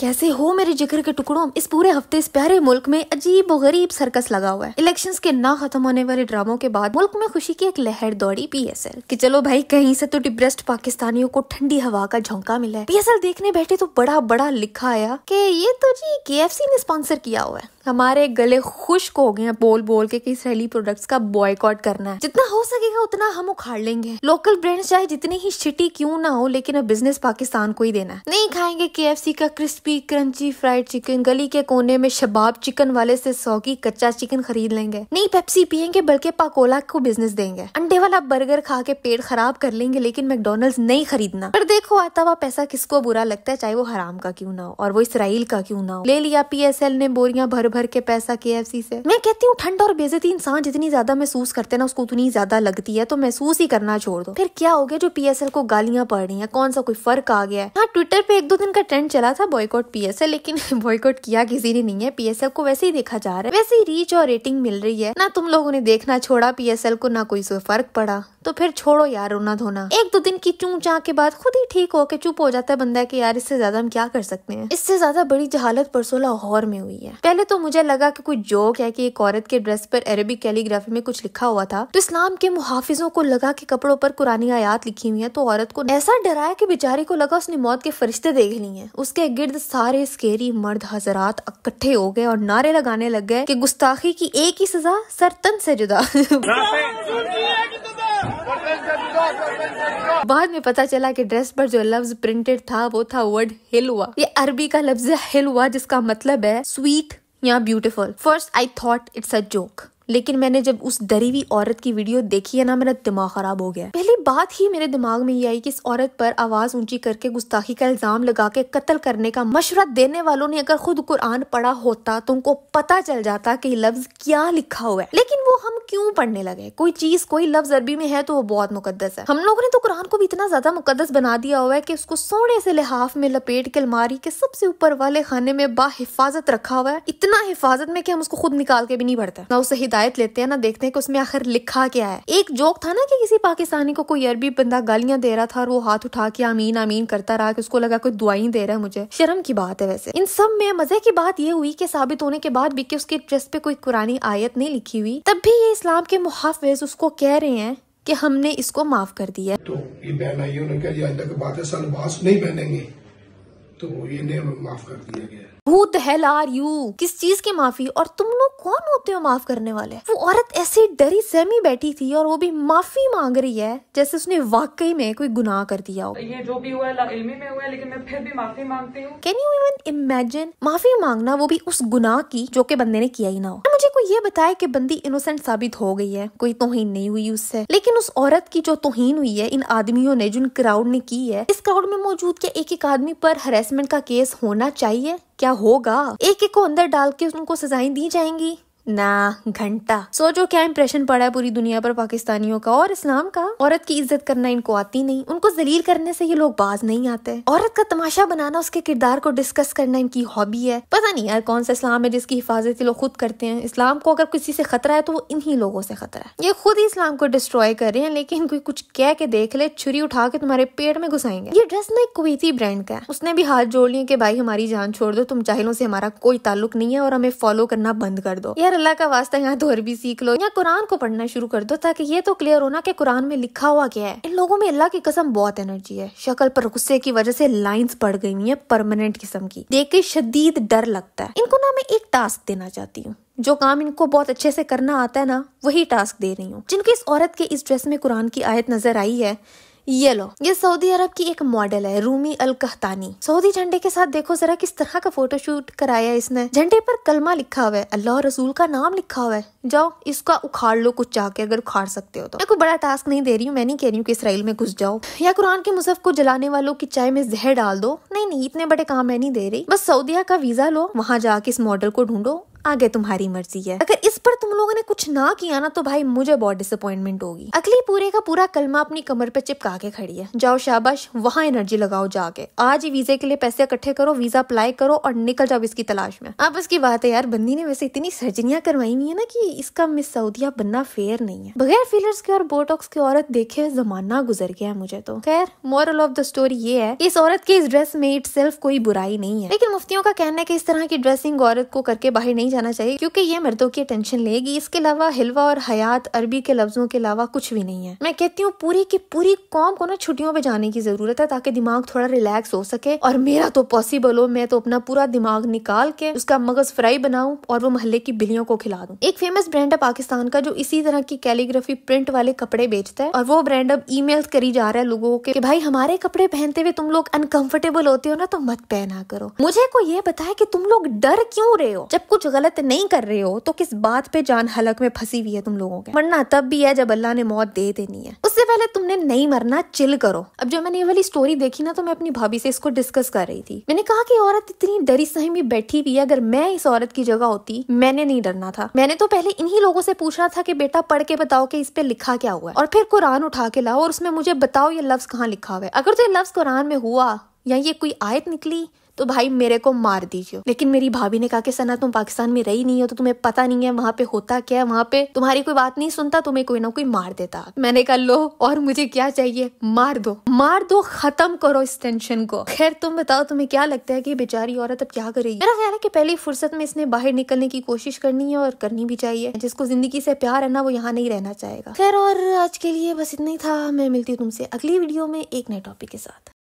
कैसे हो मेरे जिक्र के टुकड़ों इस पूरे हफ्ते इस प्यारे मुल्क में अजीब और गरीब सर्कस लगा हुआ है इलेक्शंस के ना खत्म होने वाले ड्रामों के बाद मुल्क में खुशी की एक लहर दौड़ी पीएसएल कि चलो भाई कहीं से तो डिप्रेस्ड पाकिस्तानियों को ठंडी हवा का झोंका मिला है पीएसएल देखने बैठे तो बड़ा बड़ा लिखा आया कि ये तो जी के ने स्पॉन्सर किया हुआ है हमारे गले खुश्क हो गए बोल बोल के रैली प्रोडक्ट्स का बॉयकॉट करना है जितना हो सकेगा उतना हम उखाड़ लेंगे लोकल ब्रांड्स चाहे जितने ही शिटी क्यों ना हो लेकिन अब बिजनेस पाकिस्तान को ही देना है नहीं खाएंगे के का crisp crispy crunchy fried chicken गली के कोने में शबाब चिकन वाले से सौगी कच्चा चिकन खरीद लेंगे नहीं पेप्सी पियेंगे बल्कि पाकोला को बिजनेस देंगे अंडे वाला बर्गर खा के पेट खराब कर लेंगे लेकिन मैकडोनल्ड नहीं खरीदना पर देखो आता हुआ पैसा किसको बुरा लगता है चाहे वो हराम का क्यों ना हो और वो इसराइल का क्यों ना हो ले लिया पी ने बोरियां भर भर के पैसा के से मैं कहती हूँ ठंड और बेजती इंसान जितनी ज्यादा महसूस करते हैं ना उसको उतनी ज्यादा लगती है तो महसूस ही करना छोड़ दो फिर क्या हो गया जो पी को गालियां पड़ रही है कौन सा कोई फर्क आ गया है हाँ ट्विटर पे एक दो दिन का ट्रेंड चला था बॉयकॉट बॉयकॉट पीएसएल लेकिन बॉयकॉट किया किसी ने नहीं है पीएसएल को वैसे ही देखा जा रहा है वैसे ही रीच और रेटिंग मिल रही है ना तुम लोगों ने देखना छोड़ा पीएसएल को ना कोई फर्क पड़ा तो फिर छोड़ो यार रोना धोना एक दो दिन की चू चा के बाद खुद ही ठीक होके चुप हो जाता है बंदा की यार इससे ज्यादा हम क्या कर सकते हैं इससे ज्यादा बड़ी जहालत परसों लाहौर में हुई है पहले तो मुझे लगा की कोई जोक है की एक औरत के ड्रेस पर अरेबिक कैलीग्राफी में कुछ लिखा हुआ था तो इस्लाम के मुहाफिजों को लगा के कपड़ों पर कुरानी आयात लिखी हुई है तो औरत को ऐसा डराया कि बेचारी को लगा उसने मौत के फरिश्ते देख ली है उसके गिर्द सारे स्केरी मर्द हजरात इकट्ठे हो गए और नारे लगाने लग गए कि गुस्ताखी की एक ही सजा सरतन से जुदा बाद में पता चला कि ड्रेस पर जो लफ्ज प्रिंटेड था वो था वर्ड हुआ ये अरबी का लफ्ज हुआ जिसका मतलब है स्वीट या beautiful first I thought it's a joke लेकिन मैंने जब उस डरी हुई औरत की वीडियो देखी है ना मेरा दिमाग खराब हो गया पहली बात ही मेरे दिमाग में ये आई कि इस औरत पर आवाज ऊंची करके गुस्ताखी का इल्जाम लगा के कत्ल करने का मशवरा देने वालों ने अगर खुद कुरान पढ़ा होता तो उनको पता चल जाता कि लफ्ज क्या लिखा हुआ है लेकिन वो हम क्यों पढ़ने लगे कोई चीज कोई लफ्ज अरबी में है तो वो बहुत मुकदस है हम लोगों ने तो कुरान को भी इतना ज्यादा मुकदस बना दिया हुआ है की उसको सोने से लिहाफ में लपेट के अलमारी के सबसे ऊपर वाले खाने में बाहिफाजत रखा हुआ है इतना हिफाजत में कि हम उसको खुद निकाल के भी नहीं पढ़ते ना उसे हिदायत लेते हैं ना देखते हैं कि उसमें आखिर लिखा क्या है एक जोक था ना कि किसी पाकिस्तानी को कोई अरबी बंदा गालियां दे रहा था और वो हाथ उठा के आमीन आमीन करता रहा कि उसको लगा कोई दुआई दे रहा है मुझे शर्म की बात है वैसे इन सब में मजे की बात ये हुई कि साबित होने के बाद भी कि उसके ड्रेस पे कोई कुरानी आयत नहीं लिखी हुई तब भी ये इस्लाम के मुहाफिज उसको कह रहे हैं कि हमने इसको माफ कर दिया तो ये बहन आई उन्होंने कहा ये अंदर की बात नहीं पहनेंगे तो ये माफ कर दिया गया हु हेल आर यू किस चीज की माफी और तुम लोग कौन होते हो माफ करने वाले वो औरत ऐसी डरी सहमी बैठी थी और वो भी माफी मांग रही है जैसे उसने वाकई में कोई गुनाह कर दिया हो ये जो भी हुआ है इल्मी में हुआ है लेकिन मैं फिर भी माफी मांगती हूँ कैन यू इवन इमेजिन माफी मांगना वो भी उस गुनाह की जो के बंदे ने किया ही ना हो ये बताया कि बंदी इनोसेंट साबित हो गई है कोई तोहिन नहीं हुई उससे लेकिन उस औरत की जो तोहीन हुई है इन आदमियों ने जिन क्राउड ने की है इस क्राउड में मौजूद क्या एक एक आदमी पर हरेसमेंट का केस होना चाहिए क्या होगा एक एक को अंदर डाल के उनको सजाएं दी जाएंगी ना घंटा सो जो क्या इंप्रेशन पड़ा है पूरी दुनिया पर पाकिस्तानियों का और इस्लाम का औरत की इज्जत करना इनको आती नहीं उनको जलील करने से ये लोग बाज नहीं आते औरत का तमाशा बनाना उसके किरदार को डिस्कस करना इनकी हॉबी है पता नहीं यार कौन सा इस्लाम है जिसकी हिफाजत ये लोग खुद करते हैं इस्लाम को अगर किसी से खतरा है तो वो इन्ही लोगों से खतरा है ये खुद ही इस्लाम को डिस्ट्रॉय कर रहे हैं लेकिन कोई कुछ कह के देख ले छुरी उठा के तुम्हारे पेट में घुसाएंगे ये ड्रेस ना एक कुवैती ब्रांड का है उसने भी हाथ जोड़ लिया की भाई हमारी जान छोड़ दो तुम चाहलों से हमारा कोई ताल्लुक नहीं है और हमें फॉलो करना बंद कर दो यार अल्लाह का वास्ता यहाँ धोरबी सीख लो या कुरान को पढ़ना शुरू कर दो ताकि ये तो क्लियर होना कि कुरान में लिखा हुआ क्या है इन लोगों में अल्लाह की कसम बहुत एनर्जी है शक्ल पर गुस्से की वजह से लाइंस पड़ गई हुई है परमानेंट किस्म की देख के शदीद डर लगता है इनको ना मैं एक टास्क देना चाहती हूँ जो काम इनको बहुत अच्छे से करना आता है ना वही टास्क दे रही हूँ जिनकी इस औरत के इस ड्रेस में कुरान की आयत नजर आई है येलो ये सऊदी अरब की एक मॉडल है रूमी अल कहतानी सऊदी झंडे के साथ देखो जरा किस तरह का फोटोशूट कराया इसने झंडे पर कलमा लिखा हुआ है अल्लाह रसूल का नाम लिखा हुआ है जाओ इसका उखाड़ लो कुछ जाके अगर उखाड़ सकते हो तो मैं कोई बड़ा टास्क नहीं दे रही हूँ मैं नहीं कह रही हूँ कि इसराइल में घुस जाओ या कुरान के मुसफ को जलाने वालों की चाय में जहर डाल दो नहीं नहीं इतने बड़े काम मैं नहीं दे रही बस सऊदिया का वीजा लो वहाँ जाके इस मॉडल को ढूंढो आगे तुम्हारी मर्जी है अगर इस पर तुम लोगों ने कुछ ना किया ना तो भाई मुझे बहुत डिसअपॉइंटमेंट होगी अगली पूरे का पूरा कलमा अपनी कमर पे चिपका के खड़ी है जाओ शाबाश वहाँ एनर्जी लगाओ जाके आज ही वीजे के लिए पैसे इकट्ठे करो वीजा अप्लाई करो और निकल जाओ इसकी तलाश में अब इसकी बात है यार बंदी ने वैसे इतनी सर्जरिया करवाई हुई है ना की इसका मिस सऊदिया बनना फेयर नहीं है बगैर फिलर्स के और बोटॉक्स की औरत देखे जमाना गुजर गया है मुझे तो खैर मॉरल ऑफ द स्टोरी ये है इस औरत की इस ड्रेस में इट कोई बुराई नहीं है लेकिन मुफ्तियों का कहना है की इस तरह की ड्रेसिंग औरत को करके बाहर नहीं जाना चाहिए क्योंकि ये मर्दों की अटेंशन लेगी इसके अलावा हिलवा और हयात अरबी के लफ्जों के अलावा कुछ भी नहीं है मैं कहती हूँ पूरी की पूरी कौम को ना छुट्टियों पे जाने की जरूरत है ताकि दिमाग थोड़ा रिलैक्स हो सके और मेरा तो पॉसिबल हो मैं तो अपना पूरा दिमाग निकाल के उसका मगज फ्राई बनाऊ और वो महल्ले की बिलियों को खिला दू एक फेमस ब्रांड है पाकिस्तान का जो इसी तरह की कैलीग्राफी प्रिंट वाले कपड़े बेचता है और वो ब्रांड अब ई करी जा रहा है लोगों के भाई हमारे कपड़े पहनते हुए तुम लोग अनकंफर्टेबल होते हो ना तो मत पहना करो मुझे को ये बताया कि तुम लोग डर क्यों रहे हो जब कुछ गलत गलत नहीं कर रहे हो तो किस बात पे जान हलक में फंसी हुई है तुम लोगों के मरना तब भी है जब अल्लाह ने मौत दे देनी है उससे पहले तुमने नहीं मरना चिल करो अब जब मैंने ये वाली स्टोरी देखी ना तो मैं अपनी भाभी से इसको डिस्कस कर रही थी मैंने कहा कि औरत इतनी डरी सहमी बैठी हुई है अगर मैं इस औरत की जगह होती मैंने नहीं डरना था मैंने तो पहले इन्ही लोगों से पूछना था की बेटा पढ़ के बताओ कि इस पे लिखा क्या हुआ है और फिर कुरान उठा के लाओ और उसमें मुझे बताओ ये लफ्ज कहाँ लिखा हुआ है अगर तो ये लफ्ज कुरान में हुआ या ये कोई आयत निकली तो भाई मेरे को मार दीजिए लेकिन मेरी भाभी ने कहा कि सना तुम पाकिस्तान में रही नहीं हो तो तुम्हें पता नहीं है वहाँ पे होता क्या है वहाँ पे तुम्हारी कोई बात नहीं सुनता तुम्हें कोई ना कोई मार देता मैंने कहा लो और मुझे क्या चाहिए मार दो मार दो खत्म करो इस टेंशन को खैर तुम बताओ तुम्हें क्या लगता है की बेचारी औरत अब क्या करेगी मेरा ख्याल है की पहली फुर्सत में इसने बाहर निकलने की कोशिश करनी है और करनी भी चाहिए जिसको जिंदगी से प्यार है ना वो यहाँ नहीं रहना चाहेगा खैर और आज के लिए बस इतना ही था मैं मिलती हूँ तुमसे अगली वीडियो में एक नए टॉपिक के साथ